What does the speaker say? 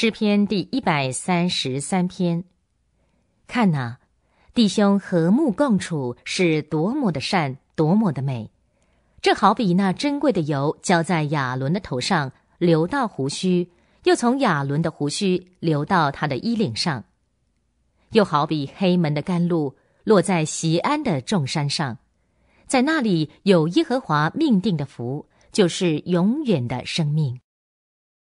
诗篇第一百三十三篇，看呐，弟兄和睦共处是多么的善，多么的美！这好比那珍贵的油浇在亚伦的头上，流到胡须，又从亚伦的胡须流到他的衣领上；又好比黑门的甘露落在西安的众山上，在那里有耶和华命定的福，就是永远的生命。